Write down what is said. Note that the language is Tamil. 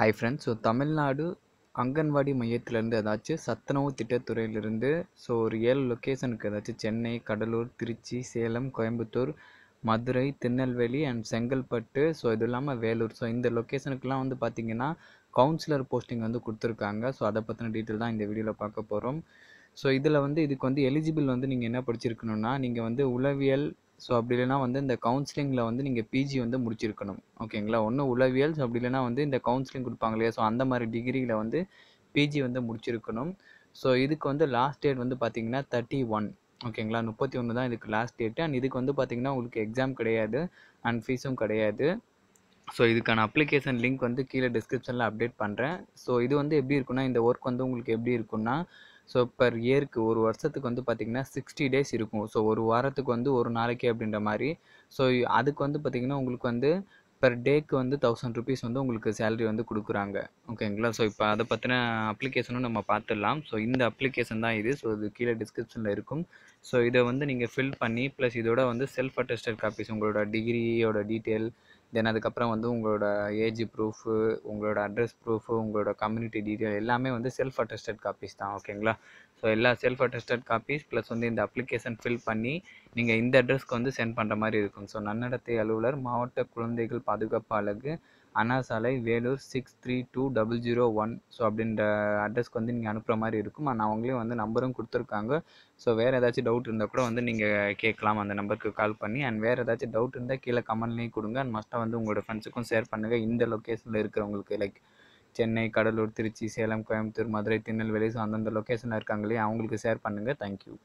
high friends so Tamil Nadu anganwadi மையத்திலேருந்து ஏதாச்சும் சத்துணவு திட்டத்துறையிலேருந்து ஸோ ஒரு ஏழு லொக்கேஷனுக்கு ஏதாச்சும் சென்னை கடலூர் திருச்சி சேலம் கோயம்புத்தூர் மதுரை திருநெல்வேலி அண்ட் செங்கல்பட்டு ஸோ இது இல்லாமல் வேலூர் ஸோ இந்த லொக்கேஷனுக்குலாம் வந்து பார்த்திங்கன்னா கவுன்சிலர் போஸ்டிங் வந்து கொடுத்துருக்காங்க ஸோ அதை பற்றின டீட்டெயில் தான் இந்த வீடியோவில் பார்க்க போகிறோம் ஸோ இதில் வந்து இதுக்கு வந்து எலிஜிபிள் வந்து நீங்கள் என்ன படிச்சிருக்கணும்னா நீங்கள் வந்து உளவியல் ஸோ அப்படி இல்லைனா வந்து இந்த கவுன்சிலிங்கில் வந்து நீங்கள் பிஜி வந்து முடிச்சிருக்கணும் ஓகேங்களா ஒன்று உளவியல் ஸோ அப்படி இல்லைனா வந்து இந்த கவுன்சிலிங் கொடுப்பாங்க இல்லையா ஸோ அந்த மாதிரி டிகிரியில் வந்து பிஜி வந்து முடிச்சிருக்கணும் ஸோ இதுக்கு வந்து லாஸ்ட் டேட் வந்து பார்த்தீங்கன்னா தேர்ட்டி ஒன் ஓகேங்களா முப்பத்தி ஒன்று தான் இதுக்கு லாஸ்ட் டேட்டு அண்ட் இதுக்கு வந்து பார்த்திங்கன்னா உங்களுக்கு எக்ஸாம் கிடையாது அண்ட் ஃபீஸும் கிடையாது ஸோ இதுக்கான அப்ளிகேஷன் லிங்க் வந்து கீழே டிஸ்கிரிப்ஷனில் அப்டேட் பண்ணுறேன் ஸோ இது வந்து எப்படி இருக்குன்னா இந்த ஒர்க் வந்து உங்களுக்கு எப்படி இருக்குன்னா ஸோ பர் இயருக்கு ஒரு வருஷத்துக்கு வந்து பார்த்திங்கன்னா சிக்ஸ்டி டேஸ் இருக்கும் ஸோ ஒரு வாரத்துக்கு வந்து ஒரு நாளைக்கு அப்படின்ற மாதிரி ஸோ அதுக்கு வந்து பார்த்திங்கன்னா உங்களுக்கு வந்து பர் டேக்கு வந்து தௌசண்ட் ருபீஸ் வந்து உங்களுக்கு சேலரி வந்து கொடுக்குறாங்க ஓகேங்களா ஸோ இப்போ அதை பற்றின அப்ளிகேஷனும் நம்ம பார்த்துடலாம் ஸோ இந்த அப்ளிகேஷன் தான் இது ஸோ இது கீழே டிஸ்கிரிப்ஷனில் இருக்கும் ஸோ இதை வந்து நீங்கள் ஃபில் பண்ணி ப்ளஸ் இதோட வந்து செல்ஃப் அட்டஸ்டட் காப்பீஸ் உங்களோட டிகிரியோட டீட்டெயில் தென் அதுக்கப்புறம் வந்து உங்களோட ஏஜ் ப்ரூஃபு உங்களோட அட்ரஸ் ப்ரூஃபு உங்களோட கம்யூனிட்டி டீட்டெயில் எல்லாமே வந்து செல்ஃப் அட்டஸ்டட் காப்பீஸ் தான் ஓகேங்களா ஸோ எல்லா செல்ஃப் அட்டஸ்டட் காப்பீஸ் ப்ளஸ் வந்து இந்த அப்ளிகேஷன் ஃபில் பண்ணி நீங்கள் இந்த அட்ரஸ்க்கு வந்து சென்ட் பண்ணுற மாதிரி இருக்கும் ஸோ நன்னடத்தை அலுவலர் மாவட்ட குழந்தைகள் பாதுகாப்பு அழகு Anna Salai Vellore six three two double zero one so அப்படின்ற அட்ரஸ்க்கு வந்து நீங்கள் அனுப்புகிற மாதிரி இருக்கும் நான் அவங்களையும் வந்து நம்பரும் கொடுத்துருக்காங்க ஸோ வேறு ஏதாச்சும் டவுட் இருந்தால் கூட வந்து நீங்கள் கேட்கலாம் அந்த நம்பருக்கு கால் பண்ணி அண்ட் வேறு ஏதாச்சும் டவுட் இருந்தால் கீழே கமெண்ட்லேயும் கொடுங்க அண்ட் மஸ்ட்டாக வந்து உங்களோட ஃப்ரெண்ட்ஸுக்கும் ஷேர் பண்ணுங்கள் இந்த லொக்கேஷனில் இருக்கிறவங்களுக்கு லைக் சென்னை கடலூர் திருச்சி சேலம் கோயம்புத்தூர் மதுரை திருநெல்வேலி ஸோ அந்தந்த லொக்கேஷனில் இருக்காங்களே அவங்களுக்கு ஷேர் பண்ணுங்கள் தேங்க்யூ